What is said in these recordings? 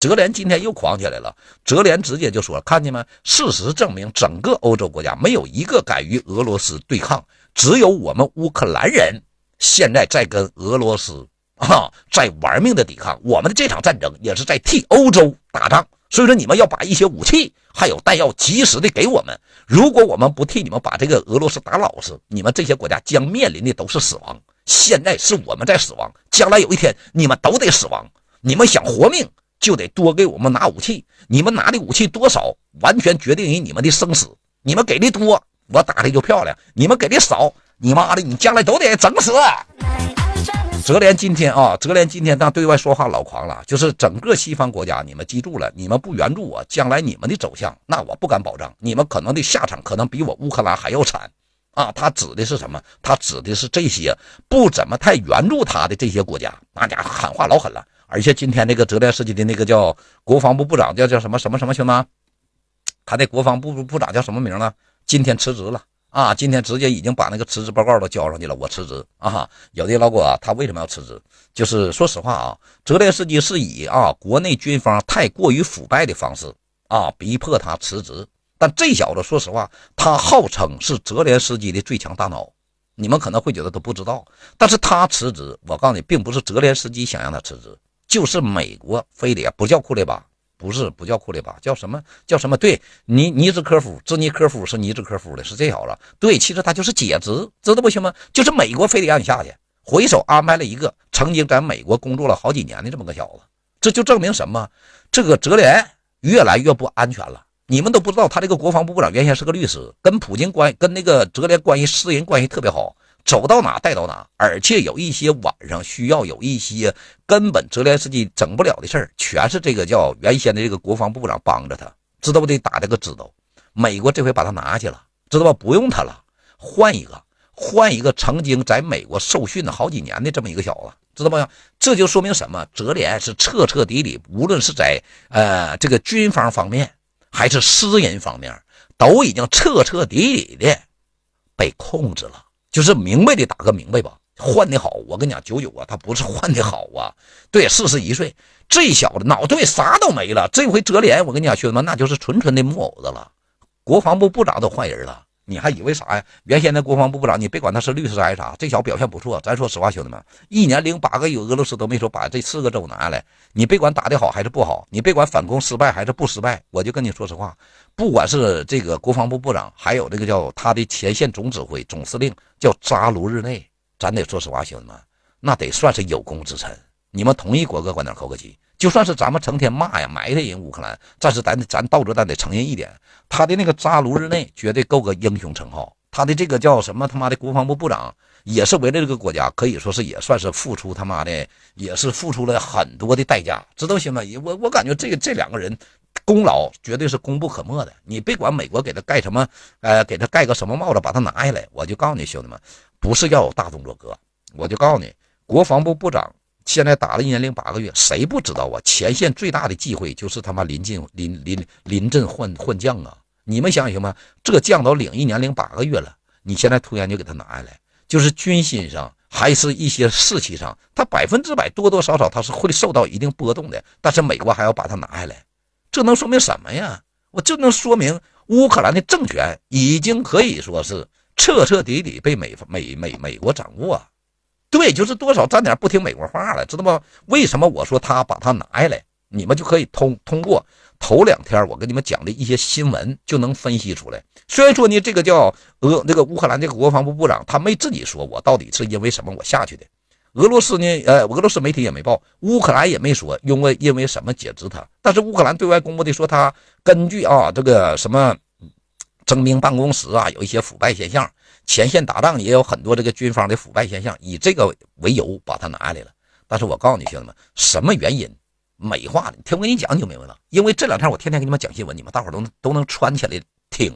泽连今天又狂起来了。泽连直接就说：“看见没？事实证明，整个欧洲国家没有一个敢与俄罗斯对抗，只有我们乌克兰人现在在跟俄罗斯啊，在玩命的抵抗。我们的这场战争也是在替欧洲打仗。所以说，你们要把一些武器还有弹药及时的给我们。如果我们不替你们把这个俄罗斯打老实，你们这些国家将面临的都是死亡。现在是我们在死亡，将来有一天你们都得死亡。你们想活命？”就得多给我们拿武器，你们拿的武器多少，完全决定于你们的生死。你们给的多，我打的就漂亮；你们给的少，你妈的，你将来都得整死。泽连斯基今天啊，泽连斯基今天那对外说话老狂了，就是整个西方国家，你们记住了，你们不援助我，将来你们的走向，那我不敢保证，你们可能的下场可能比我乌克兰还要惨啊！他指的是什么？他指的是这些不怎么太援助他的这些国家，那家伙喊话老狠了。而且今天那个泽连斯基的那个叫国防部部长叫叫什么什么什么兄弟，他的国防部部长叫什么名呢？今天辞职了啊！今天直接已经把那个辞职报告都交上去了。我辞职啊！有的老哥，他为什么要辞职？就是说实话啊，泽连斯基是以啊国内军方太过于腐败的方式啊逼迫他辞职。但这小子说实话，他号称是泽连斯基的最强大脑，你们可能会觉得都不知道，但是他辞职，我告诉你，并不是泽连斯基想让他辞职。就是美国非得不叫库列巴，不是不叫库列巴，叫什么叫什么？对，尼尼兹科夫，兹尼科夫是尼兹科夫的，是这小子。对，其实他就是解职，知道不行吗？就是美国非得让你下去，回手安排了一个曾经在美国工作了好几年的这么个小子。这就证明什么？这个泽连越来越不安全了。你们都不知道，他这个国防部部长原先是个律师，跟普京关，跟那个泽连关系私人关系特别好。走到哪带到哪，而且有一些晚上需要有一些根本泽连斯基整不了的事儿，全是这个叫原先的这个国防部长帮着他，知道不？得打这个知道，美国这回把他拿去了，知道吧？不用他了，换一个，换一个曾经在美国受训好几年的这么一个小子，知道吧？这就说明什么？泽连是彻彻底底，无论是在呃这个军方方面，还是私人方面，都已经彻彻底底的被控制了。就是明白的打个明白吧，换的好，我跟你讲，九九啊，他不是换的好啊，对，四十一岁，这小子脑对啥都没了，这回遮连我跟你讲兄弟们，那就是纯纯的木偶子了，国防部部长都换人了。你还以为啥呀？原先的国防部部长，你别管他是律师还是啥，这小子表现不错。咱说实话，兄弟们，一年零八个月，俄罗斯都没说把这四个州拿下来。你别管打的好还是不好，你别管反攻失败还是不失败，我就跟你说实话，不管是这个国防部部长，还有这个叫他的前线总指挥、总司令叫扎卢日内，咱得说实话，兄弟们，那得算是有功之臣。你们同意国哥观点，扣个鸡就算是咱们成天骂呀埋汰人乌克兰，但是咱咱道德咱得承认一点，他的那个扎卢日内绝对够个英雄称号，他的这个叫什么他妈的国防部部长也是为了这个国家，可以说是也算是付出他妈的也是付出了很多的代价，知道行吗？我我感觉这个这两个人功劳绝对是功不可没的，你别管美国给他盖什么，呃给他盖个什么帽子把他拿下来，我就告诉你兄弟们，不是要有大动作哥，我就告诉你国防部部长。现在打了一年零八个月，谁不知道啊？前线最大的忌讳就是他妈临近临临临阵换换将啊！你们想想吧，这将都领一年零八个月了，你现在突然就给他拿下来，就是军心上还是一些士气上，他百分之百多多少少他是会受到一定波动的。但是美国还要把他拿下来，这能说明什么呀？我这能说明乌克兰的政权已经可以说是彻彻底底被美美美美国掌握。对，就是多少沾点不听美国话了，知道吗？为什么我说他把他拿下来，你们就可以通通过头两天我跟你们讲的一些新闻就能分析出来。虽然说呢，这个叫俄那个乌克兰这个国防部部长他没自己说，我到底是因为什么我下去的？俄罗斯呢，呃，俄罗斯媒体也没报，乌克兰也没说因为因为什么解职他，但是乌克兰对外公布的说他根据啊这个什么征兵办公室啊有一些腐败现象。前线打仗也有很多这个军方的腐败现象，以这个为由把他拿下来了。但是我告诉你，兄弟们，什么原因？美化的？听我给你讲，你就明白了。因为这两天我天天给你们讲新闻，你们大伙都都能穿起来听。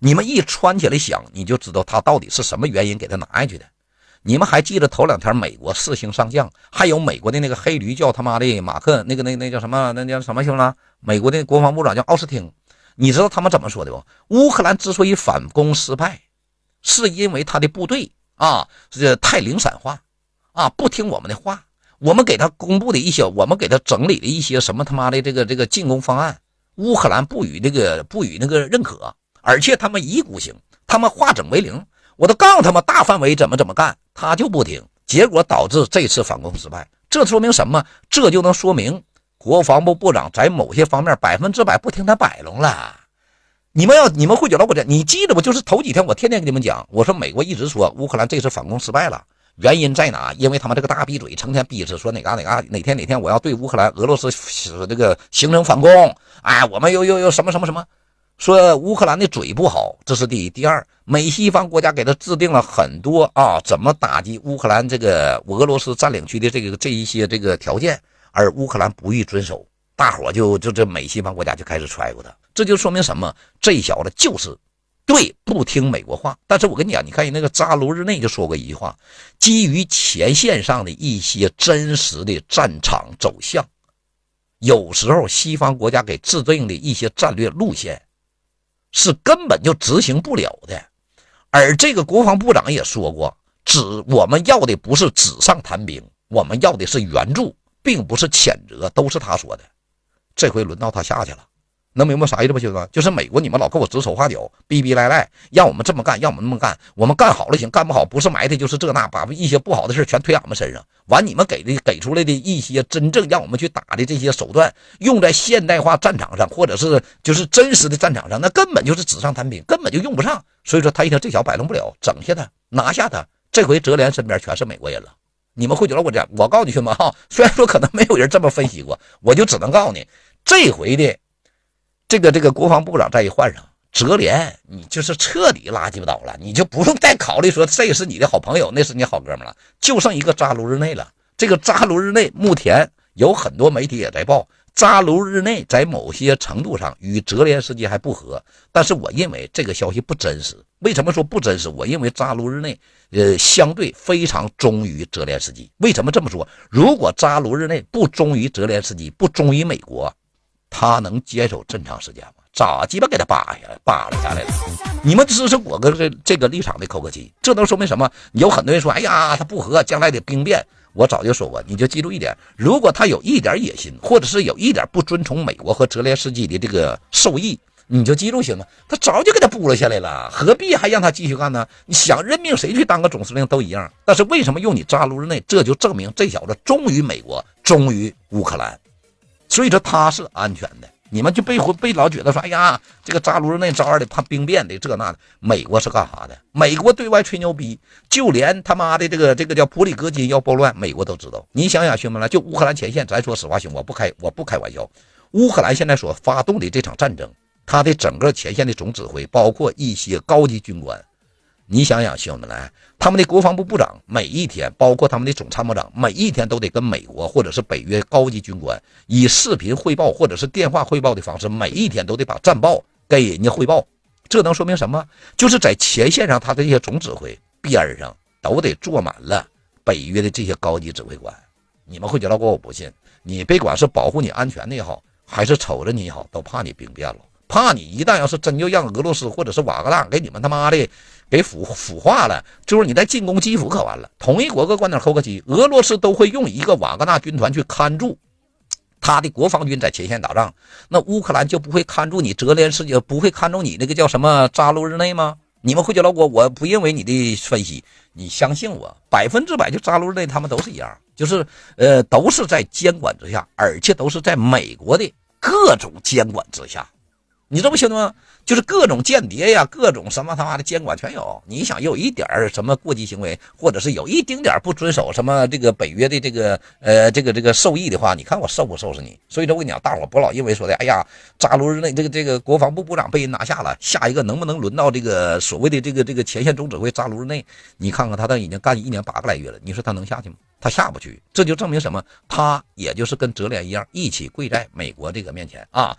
你们一穿起来想，你就知道他到底是什么原因给他拿下去的。你们还记得头两天美国四星上将，还有美国的那个黑驴叫他妈的马克，那个那那叫什么？那叫什么兄弟？美国的国防部长叫奥斯汀。你知道他们怎么说的不？乌克兰之所以反攻失败。是因为他的部队啊是太零散化，啊不听我们的话，我们给他公布的一些，我们给他整理的一些什么他妈的这个这个进攻方案，乌克兰不予这个不予那个认可，而且他们以孤行，他们化整为零，我都告诉他们大范围怎么怎么干，他就不听，结果导致这次反攻失败，这说明什么？这就能说明国防部部长在某些方面百分之百不听他摆弄了。你们要你们会觉得我这，你记得不？就是头几天我天天跟你们讲，我说美国一直说乌克兰这次反攻失败了，原因在哪？因为他们这个大逼嘴，成天逼着说哪嘎哪嘎哪天哪天我要对乌克兰俄罗斯使这个形成反攻，哎，我们又又又什么什么什么，说乌克兰的嘴不好，这是第一；第二，美西方国家给他制定了很多啊，怎么打击乌克兰这个俄罗斯占领区的这个这一些这个条件，而乌克兰不予遵守。大伙就就这美西方国家就开始揣咕他，这就说明什么？这小子就是，对不听美国话。但是我跟你讲，你看人那个扎卢日内就说过一句话：基于前线上的一些真实的战场走向，有时候西方国家给制定的一些战略路线，是根本就执行不了的。而这个国防部长也说过，纸我们要的不是纸上谈兵，我们要的是援助，并不是谴责，都是他说的。这回轮到他下去了，能明白啥意思不，兄弟们？就是美国，你们老跟我指手画脚，逼逼赖赖，让我们这么干，让我们那么干，我们干好了行，干不好不是埋汰就是这那，把一些不好的事全推俺们身上。完，你们给的给出来的一些真正让我们去打的这些手段，用在现代化战场上，或者是就是真实的战场上，那根本就是纸上谈兵，根本就用不上。所以说，他一听这小摆弄不了，整下他，拿下他。这回泽连身边全是美国人了，你们会觉得我样，我告诉你们哈，虽然说可能没有人这么分析过，我就只能告诉你。这回的这个这个国防部长再一换上泽连斯基，你就是彻底垃圾不倒了，你就不用再考虑说这是你的好朋友，那是你好哥们了，就剩一个扎卢日内了。这个扎卢日内，目前有很多媒体也在报，扎卢日内在某些程度上与泽连斯基还不和，但是我认为这个消息不真实。为什么说不真实？我认为扎卢日内，呃，相对非常忠于泽连斯基。为什么这么说？如果扎卢日内不忠于泽连斯基，不忠于美国。他能坚守这么长时间吗？咋鸡巴给他扒下来，扒了下来了！你们支持我哥这这个立场的扣个鸡，这能说明什么？有很多人说，哎呀，他不和，将来的兵变。我早就说过，你就记住一点：如果他有一点野心，或者是有一点不遵从美国和泽连斯基的这个授意，你就记住行吗？他早就给他布了下来了，何必还让他继续干呢？你想任命谁去当个总司令都一样，但是为什么用你扎卢日内？这就证明这小子忠于美国，忠于乌克兰。所以说他是安全的，你们就被被老觉得说，哎呀，这个扎卢内、扎尔的怕兵变的这那的。美国是干啥的？美国对外吹牛逼，就连他妈的这个这个叫普里戈金要暴乱，美国都知道。你想想，兄弟们，就乌克兰前线，咱说实话，兄弟，我不开我不开玩笑。乌克兰现在所发动的这场战争，他的整个前线的总指挥，包括一些高级军官。你想想，兄弟们，他们的国防部部长每一天，包括他们的总参谋长，每一天都得跟美国或者是北约高级军官以视频汇报或者是电话汇报的方式，每一天都得把战报给人家汇报。这能说明什么？就是在前线上，他这些总指挥边上都得坐满了北约的这些高级指挥官。你们会觉得我不信？你别管是保护你安全的也好，还是瞅着你也好，都怕你兵变了，怕你一旦要是真就让俄罗斯或者是瓦格纳给你们他妈的。给腐腐化了，就是你在进攻基辅可完了。同一国各观点扣个鸡，俄罗斯都会用一个瓦格纳军团去看住他的国防军在前线打仗，那乌克兰就不会看住你泽连斯基，不会看住你那个叫什么扎卢日内吗？你们会觉得我我不认为你的分析，你相信我，百分之百就扎卢日内他们都是一样，就是呃都是在监管之下，而且都是在美国的各种监管之下。你这不行吗？就是各种间谍呀，各种什么他妈的监管全有。你想有一点儿什么过激行为，或者是有一丁点儿不遵守什么这个北约的这个呃这个这个授意的话，你看我收不收拾你？所以说我跟你讲，大伙儿不老因为说的，哎呀，扎卢日内这个这个国防部部长被人拿下了，下一个能不能轮到这个所谓的这个这个前线总指挥扎卢日内？你看看他都已经干一年八个来月了，你说他能下去吗？他下不去，这就证明什么？他也就是跟泽连一样，一起跪在美国这个面前啊。